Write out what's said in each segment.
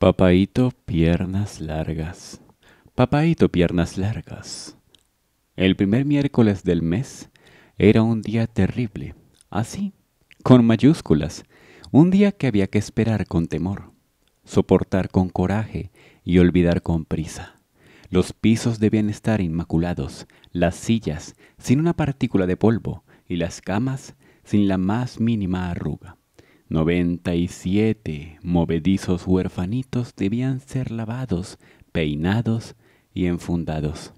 Papaito Piernas Largas. Papaito Piernas Largas. El primer miércoles del mes era un día terrible, así, con mayúsculas, un día que había que esperar con temor, soportar con coraje y olvidar con prisa. Los pisos debían estar inmaculados, las sillas sin una partícula de polvo y las camas sin la más mínima arruga. 97 movedizos huerfanitos debían ser lavados, peinados y enfundados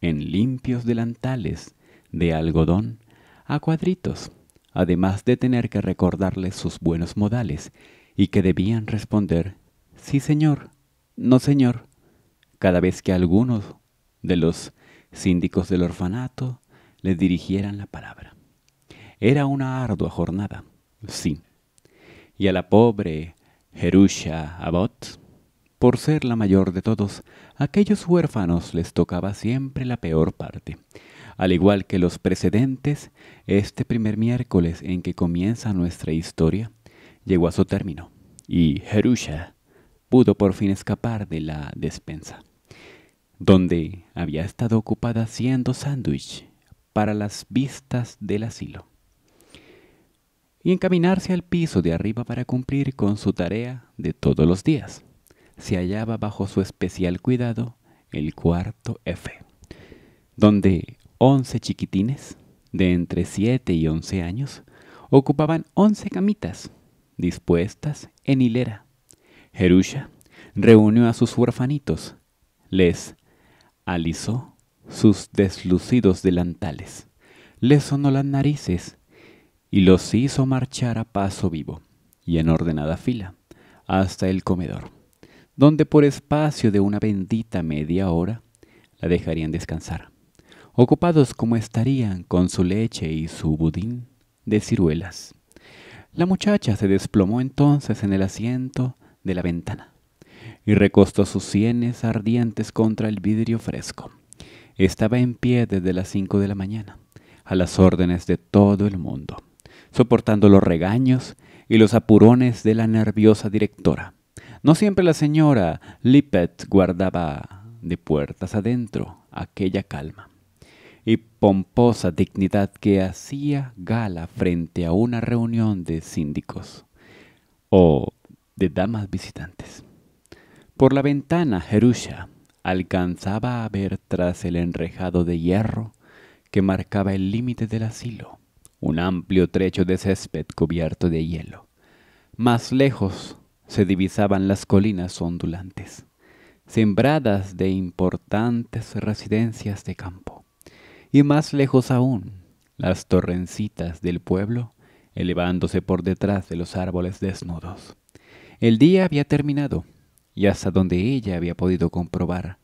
en limpios delantales de algodón a cuadritos, además de tener que recordarles sus buenos modales y que debían responder sí señor, no señor, cada vez que algunos de los síndicos del orfanato les dirigieran la palabra. Era una ardua jornada, sí, y a la pobre Jerusha Abbott. Por ser la mayor de todos, aquellos huérfanos les tocaba siempre la peor parte. Al igual que los precedentes, este primer miércoles en que comienza nuestra historia llegó a su término y Jerusha pudo por fin escapar de la despensa, donde había estado ocupada haciendo sándwich para las vistas del asilo y encaminarse al piso de arriba para cumplir con su tarea de todos los días. Se hallaba bajo su especial cuidado el cuarto F, donde once chiquitines de entre 7 y 11 años ocupaban once camitas dispuestas en hilera. Jerusha reunió a sus huerfanitos, les alisó sus deslucidos delantales, les sonó las narices y los hizo marchar a paso vivo y en ordenada fila hasta el comedor, donde por espacio de una bendita media hora la dejarían descansar, ocupados como estarían con su leche y su budín de ciruelas. La muchacha se desplomó entonces en el asiento de la ventana y recostó sus sienes ardientes contra el vidrio fresco. Estaba en pie desde las cinco de la mañana, a las órdenes de todo el mundo soportando los regaños y los apurones de la nerviosa directora. No siempre la señora Lippet guardaba de puertas adentro aquella calma y pomposa dignidad que hacía gala frente a una reunión de síndicos o de damas visitantes. Por la ventana, Jerusha alcanzaba a ver tras el enrejado de hierro que marcaba el límite del asilo un amplio trecho de césped cubierto de hielo. Más lejos se divisaban las colinas ondulantes, sembradas de importantes residencias de campo. Y más lejos aún, las torrencitas del pueblo elevándose por detrás de los árboles desnudos. El día había terminado, y hasta donde ella había podido comprobar,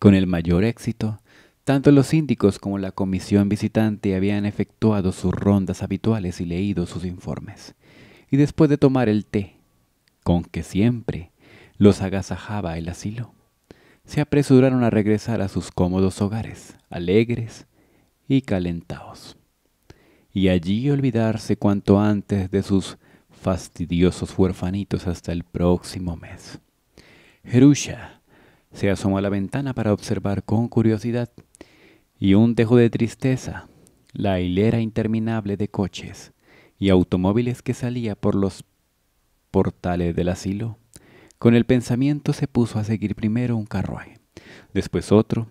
con el mayor éxito, tanto los síndicos como la comisión visitante habían efectuado sus rondas habituales y leído sus informes. Y después de tomar el té, con que siempre los agasajaba el asilo, se apresuraron a regresar a sus cómodos hogares, alegres y calentados, y allí olvidarse cuanto antes de sus fastidiosos huerfanitos hasta el próximo mes. Jerusha se asomó a la ventana para observar con curiosidad y un tejo de tristeza la hilera interminable de coches y automóviles que salía por los portales del asilo. Con el pensamiento se puso a seguir primero un carruaje, después otro,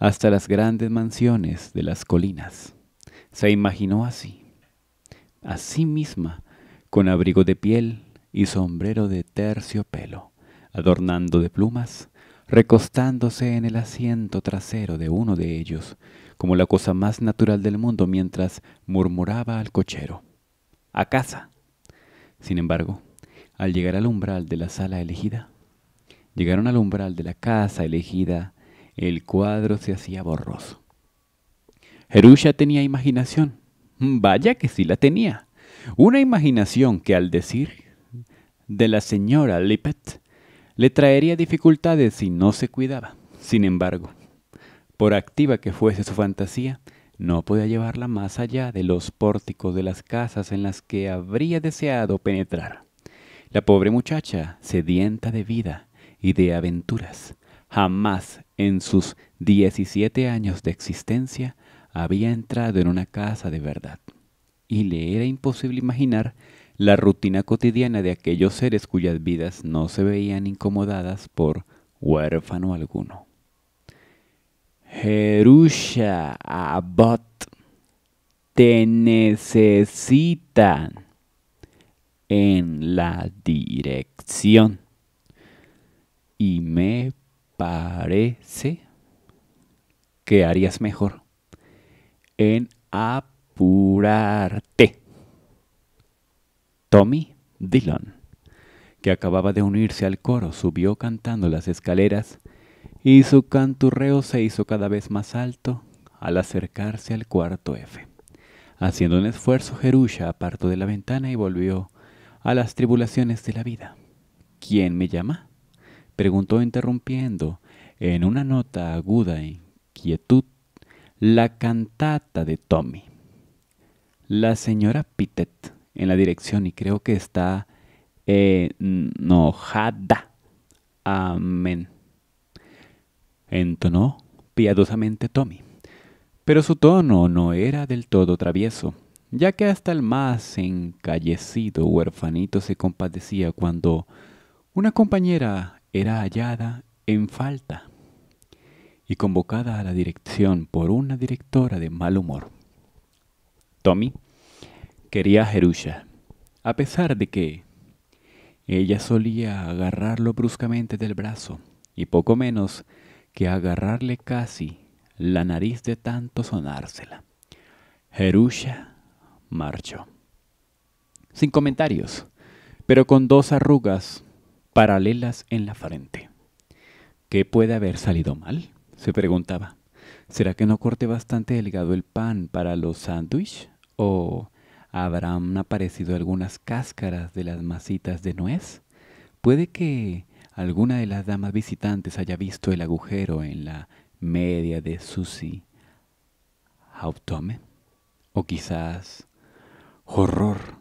hasta las grandes mansiones de las colinas. Se imaginó así, a sí misma, con abrigo de piel y sombrero de terciopelo, adornando de plumas recostándose en el asiento trasero de uno de ellos, como la cosa más natural del mundo mientras murmuraba al cochero. A casa. Sin embargo, al llegar al umbral de la sala elegida, llegaron al umbral de la casa elegida, el cuadro se hacía borroso. Jerusha tenía imaginación. Vaya que sí la tenía. Una imaginación que al decir de la señora Lippet le traería dificultades si no se cuidaba. Sin embargo, por activa que fuese su fantasía, no podía llevarla más allá de los pórticos de las casas en las que habría deseado penetrar. La pobre muchacha, sedienta de vida y de aventuras, jamás en sus 17 años de existencia había entrado en una casa de verdad, y le era imposible imaginar la rutina cotidiana de aquellos seres cuyas vidas no se veían incomodadas por huérfano alguno. Jerusha Abot te necesitan en la dirección. Y me parece que harías mejor en apurarte. Tommy Dillon, que acababa de unirse al coro, subió cantando las escaleras y su canturreo se hizo cada vez más alto al acercarse al cuarto F. Haciendo un esfuerzo, Jerusha apartó de la ventana y volvió a las tribulaciones de la vida. ¿Quién me llama? preguntó interrumpiendo en una nota aguda e inquietud la cantata de Tommy. La señora Pitet en la dirección y creo que está eh, enojada. Amén. Entonó piadosamente Tommy. Pero su tono no era del todo travieso, ya que hasta el más encallecido huerfanito se compadecía cuando una compañera era hallada en falta y convocada a la dirección por una directora de mal humor. Tommy quería a Jerusha, a pesar de que ella solía agarrarlo bruscamente del brazo y poco menos que agarrarle casi la nariz de tanto sonársela. Jerusha marchó. Sin comentarios, pero con dos arrugas paralelas en la frente. ¿Qué puede haber salido mal? se preguntaba. ¿Será que no corte bastante delgado el pan para los sándwiches? ¿O ¿Habrán aparecido algunas cáscaras de las masitas de nuez? Puede que alguna de las damas visitantes haya visto el agujero en la media de Susie Hautome. O quizás, horror,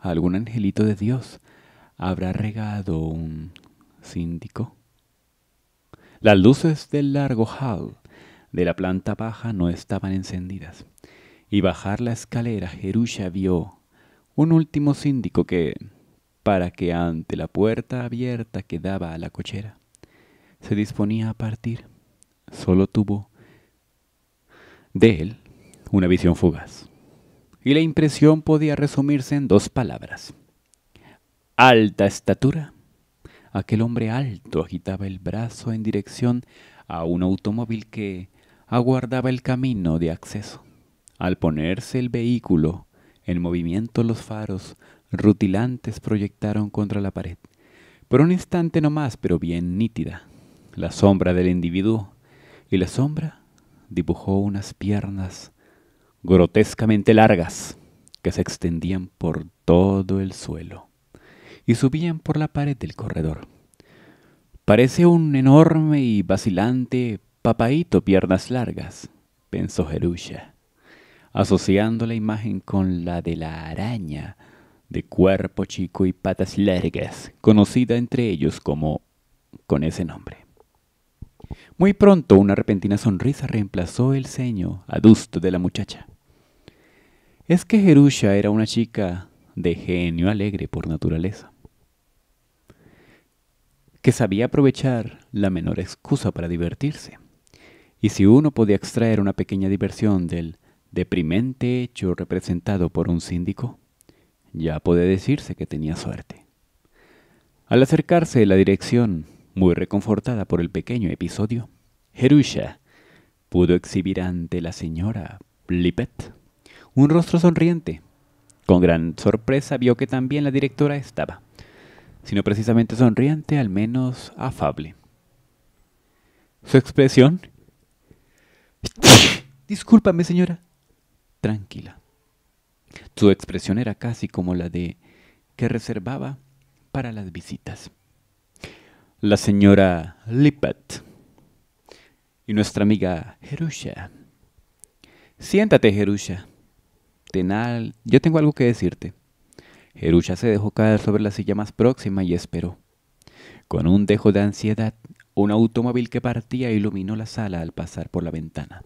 algún angelito de Dios habrá regado un síndico. Las luces del largo hall de la planta baja no estaban encendidas y bajar la escalera, Jerusha vio un último síndico que, para que ante la puerta abierta que daba a la cochera, se disponía a partir. Solo tuvo de él una visión fugaz. Y la impresión podía resumirse en dos palabras. Alta estatura. Aquel hombre alto agitaba el brazo en dirección a un automóvil que aguardaba el camino de acceso. Al ponerse el vehículo en movimiento, los faros rutilantes proyectaron contra la pared. Por un instante no más, pero bien nítida, la sombra del individuo. Y la sombra dibujó unas piernas grotescamente largas que se extendían por todo el suelo y subían por la pared del corredor. Parece un enorme y vacilante papaito piernas largas, pensó Jerusha asociando la imagen con la de la araña de cuerpo chico y patas largas, conocida entre ellos como con ese nombre. Muy pronto una repentina sonrisa reemplazó el ceño adusto de la muchacha. Es que Jerusha era una chica de genio alegre por naturaleza, que sabía aprovechar la menor excusa para divertirse. Y si uno podía extraer una pequeña diversión del deprimente hecho representado por un síndico, ya puede decirse que tenía suerte. Al acercarse a la dirección, muy reconfortada por el pequeño episodio, Jerusha pudo exhibir ante la señora Blipet un rostro sonriente. Con gran sorpresa vio que también la directora estaba, sino precisamente sonriente, al menos afable. Su expresión... Discúlpame, señora, tranquila. Su expresión era casi como la de que reservaba para las visitas. La señora Lippet y nuestra amiga Jerusha. Siéntate, Jerusha. Tenal, yo tengo algo que decirte. Jerusha se dejó caer sobre la silla más próxima y esperó. Con un dejo de ansiedad, un automóvil que partía iluminó la sala al pasar por la ventana.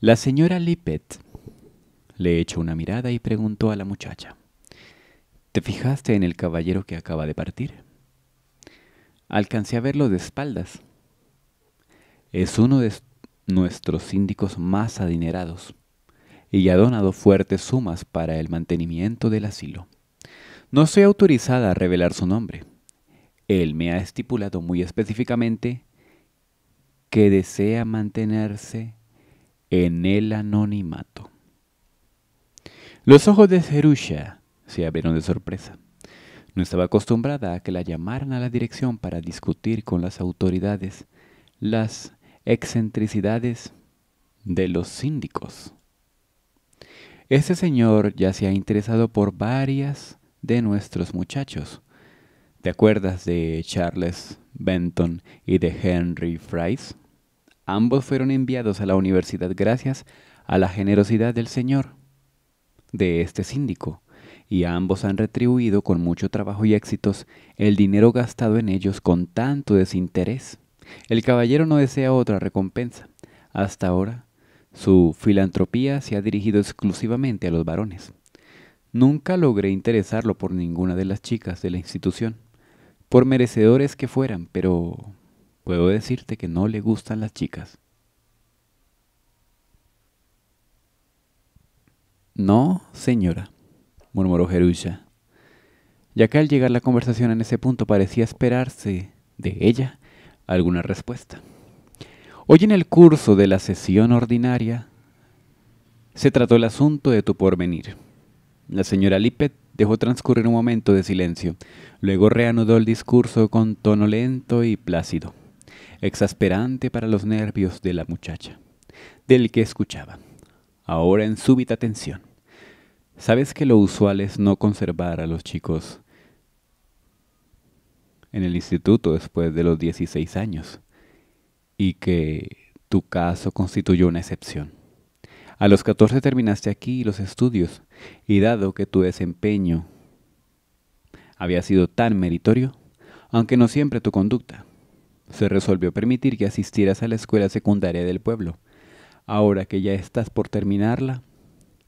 La señora Lippet le echó una mirada y preguntó a la muchacha. ¿Te fijaste en el caballero que acaba de partir? Alcancé a verlo de espaldas. Es uno de nuestros síndicos más adinerados y ha donado fuertes sumas para el mantenimiento del asilo. No soy autorizada a revelar su nombre. Él me ha estipulado muy específicamente que desea mantenerse en el anonimato. Los ojos de Serusha se abrieron de sorpresa. No estaba acostumbrada a que la llamaran a la dirección para discutir con las autoridades las excentricidades de los síndicos. Este señor ya se ha interesado por varias de nuestros muchachos. ¿Te acuerdas de Charles Benton y de Henry Fries? Ambos fueron enviados a la universidad gracias a la generosidad del señor de este síndico, y ambos han retribuido con mucho trabajo y éxitos el dinero gastado en ellos con tanto desinterés. El caballero no desea otra recompensa. Hasta ahora, su filantropía se ha dirigido exclusivamente a los varones. Nunca logré interesarlo por ninguna de las chicas de la institución, por merecedores que fueran, pero puedo decirte que no le gustan las chicas. No, señora, murmuró Jerusha. Ya que al llegar la conversación en ese punto parecía esperarse de ella alguna respuesta. Hoy en el curso de la sesión ordinaria se trató el asunto de tu porvenir. La señora Lippet dejó transcurrir un momento de silencio, luego reanudó el discurso con tono lento y plácido, exasperante para los nervios de la muchacha, del que escuchaba ahora en súbita tensión. ¿Sabes que lo usual es no conservar a los chicos en el instituto después de los 16 años? Y que tu caso constituyó una excepción. A los 14 terminaste aquí los estudios y dado que tu desempeño había sido tan meritorio, aunque no siempre tu conducta, se resolvió permitir que asistieras a la escuela secundaria del pueblo Ahora que ya estás por terminarla,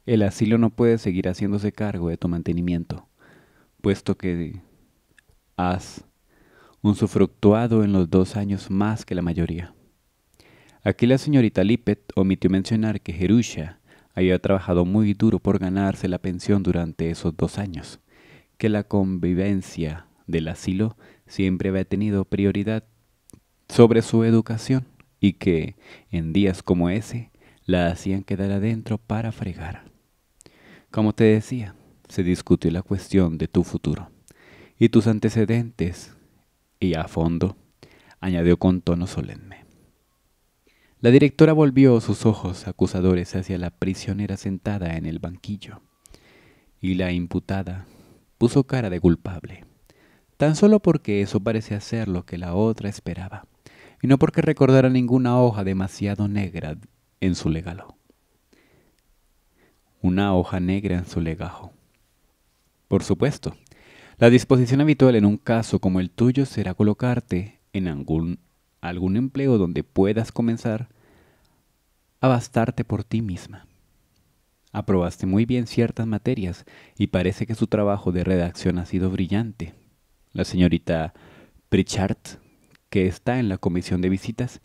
el asilo no puede seguir haciéndose cargo de tu mantenimiento, puesto que has usufructuado en los dos años más que la mayoría. Aquí la señorita Lippet omitió mencionar que Jerusha había trabajado muy duro por ganarse la pensión durante esos dos años, que la convivencia del asilo siempre había tenido prioridad sobre su educación y que, en días como ese, la hacían quedar adentro para fregar. Como te decía, se discutió la cuestión de tu futuro y tus antecedentes, y a fondo, añadió con tono solemne. La directora volvió sus ojos acusadores hacia la prisionera sentada en el banquillo, y la imputada puso cara de culpable, tan solo porque eso parecía ser lo que la otra esperaba y no porque recordara ninguna hoja demasiado negra en su legalo. Una hoja negra en su legajo. Por supuesto, la disposición habitual en un caso como el tuyo será colocarte en algún, algún empleo donde puedas comenzar a bastarte por ti misma. Aprobaste muy bien ciertas materias y parece que su trabajo de redacción ha sido brillante. La señorita Pritchard que está en la comisión de visitas,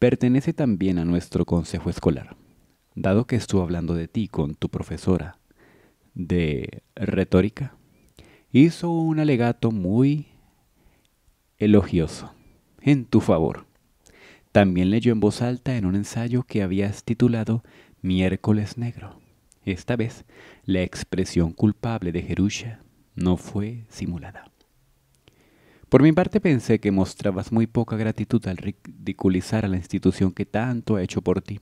pertenece también a nuestro consejo escolar. Dado que estuvo hablando de ti con tu profesora de retórica, hizo un alegato muy elogioso en tu favor. También leyó en voz alta en un ensayo que habías titulado Miércoles Negro. Esta vez, la expresión culpable de Jerusha no fue simulada. Por mi parte pensé que mostrabas muy poca gratitud al ridiculizar a la institución que tanto ha hecho por ti.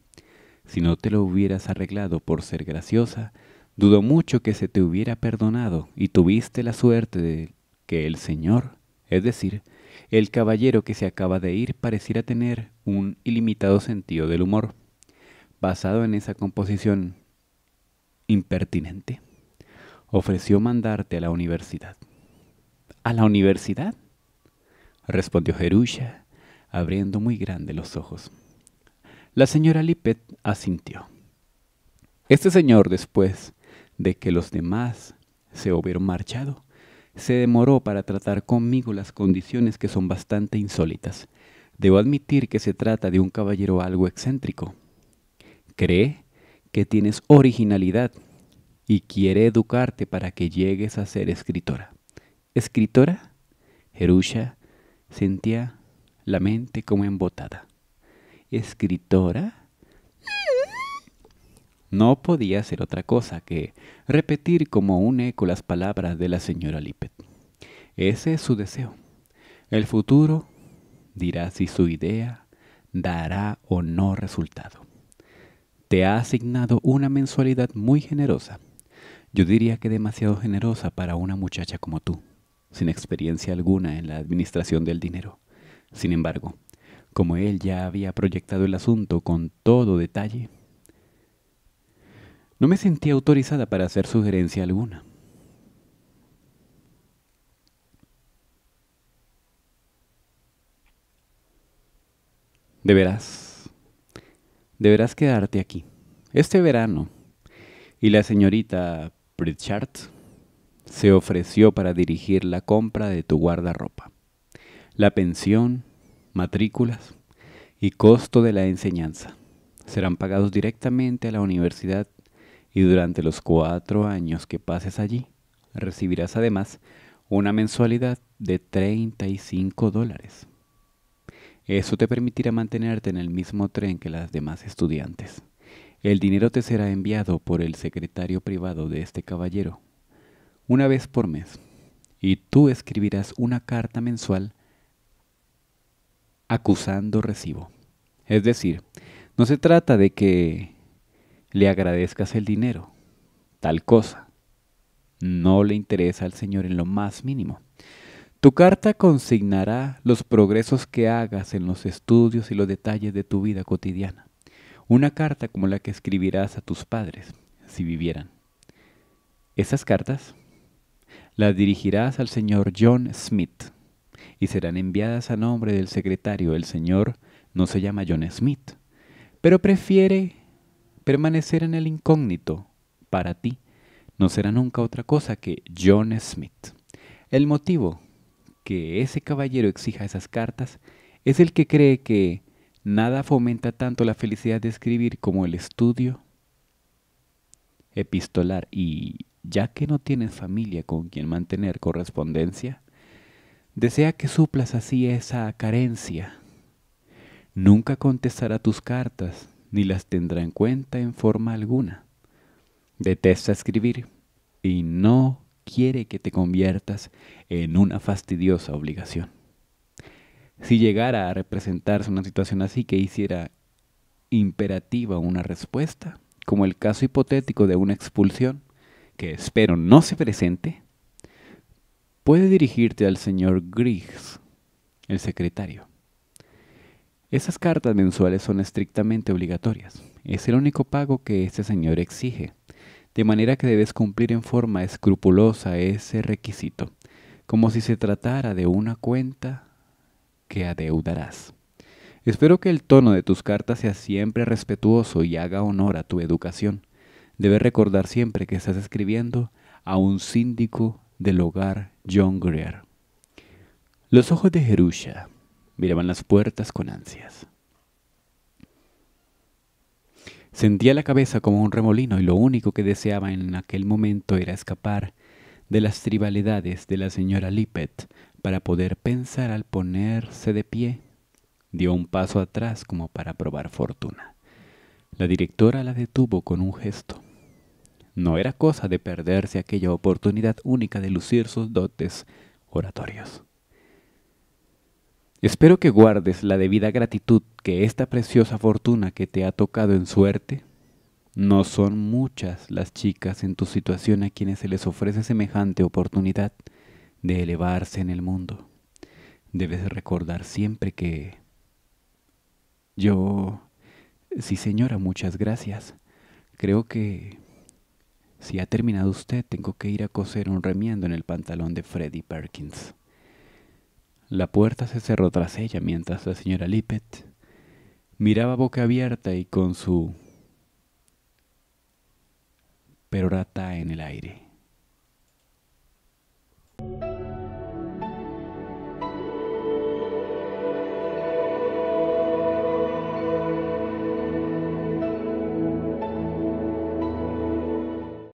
Si no te lo hubieras arreglado por ser graciosa, dudo mucho que se te hubiera perdonado y tuviste la suerte de que el Señor, es decir, el caballero que se acaba de ir pareciera tener un ilimitado sentido del humor, basado en esa composición impertinente. Ofreció mandarte a la universidad. ¿A la universidad? respondió Jerusha, abriendo muy grande los ojos. La señora Lipet asintió. Este señor, después de que los demás se hubieron marchado, se demoró para tratar conmigo las condiciones que son bastante insólitas. Debo admitir que se trata de un caballero algo excéntrico. Cree que tienes originalidad y quiere educarte para que llegues a ser escritora. ¿Escritora? Jerusha Sentía la mente como embotada. ¿Escritora? No podía hacer otra cosa que repetir como un eco las palabras de la señora Lippet. Ese es su deseo. El futuro dirá si su idea dará o no resultado. Te ha asignado una mensualidad muy generosa. Yo diría que demasiado generosa para una muchacha como tú sin experiencia alguna en la administración del dinero. Sin embargo, como él ya había proyectado el asunto con todo detalle, no me sentía autorizada para hacer sugerencia alguna. Deberás, deberás quedarte aquí, este verano, y la señorita Pritchard se ofreció para dirigir la compra de tu guardarropa, la pensión, matrículas y costo de la enseñanza. Serán pagados directamente a la universidad y durante los cuatro años que pases allí recibirás además una mensualidad de 35 dólares. Eso te permitirá mantenerte en el mismo tren que las demás estudiantes. El dinero te será enviado por el secretario privado de este caballero, una vez por mes, y tú escribirás una carta mensual acusando recibo. Es decir, no se trata de que le agradezcas el dinero, tal cosa. No le interesa al Señor en lo más mínimo. Tu carta consignará los progresos que hagas en los estudios y los detalles de tu vida cotidiana. Una carta como la que escribirás a tus padres, si vivieran. Esas cartas las dirigirás al señor John Smith y serán enviadas a nombre del secretario. El señor no se llama John Smith, pero prefiere permanecer en el incógnito para ti. No será nunca otra cosa que John Smith. El motivo que ese caballero exija esas cartas es el que cree que nada fomenta tanto la felicidad de escribir como el estudio epistolar y ya que no tienes familia con quien mantener correspondencia, desea que suplas así esa carencia. Nunca contestará tus cartas, ni las tendrá en cuenta en forma alguna. Detesta escribir y no quiere que te conviertas en una fastidiosa obligación. Si llegara a representarse una situación así que hiciera imperativa una respuesta, como el caso hipotético de una expulsión, que espero no se presente, puede dirigirte al señor Griggs, el secretario. Esas cartas mensuales son estrictamente obligatorias. Es el único pago que este señor exige, de manera que debes cumplir en forma escrupulosa ese requisito, como si se tratara de una cuenta que adeudarás. Espero que el tono de tus cartas sea siempre respetuoso y haga honor a tu educación. Debes recordar siempre que estás escribiendo a un síndico del hogar John Greer. Los ojos de Jerusha miraban las puertas con ansias. Sentía la cabeza como un remolino y lo único que deseaba en aquel momento era escapar de las tribalidades de la señora Lippet para poder pensar al ponerse de pie. Dio un paso atrás como para probar fortuna. La directora la detuvo con un gesto. No era cosa de perderse aquella oportunidad única de lucir sus dotes oratorios. Espero que guardes la debida gratitud que esta preciosa fortuna que te ha tocado en suerte. No son muchas las chicas en tu situación a quienes se les ofrece semejante oportunidad de elevarse en el mundo. Debes recordar siempre que... Yo... Sí señora, muchas gracias. Creo que... Si ha terminado usted, tengo que ir a coser un remiendo en el pantalón de Freddy Perkins. La puerta se cerró tras ella mientras la señora Lippet miraba boca abierta y con su perorata en el aire.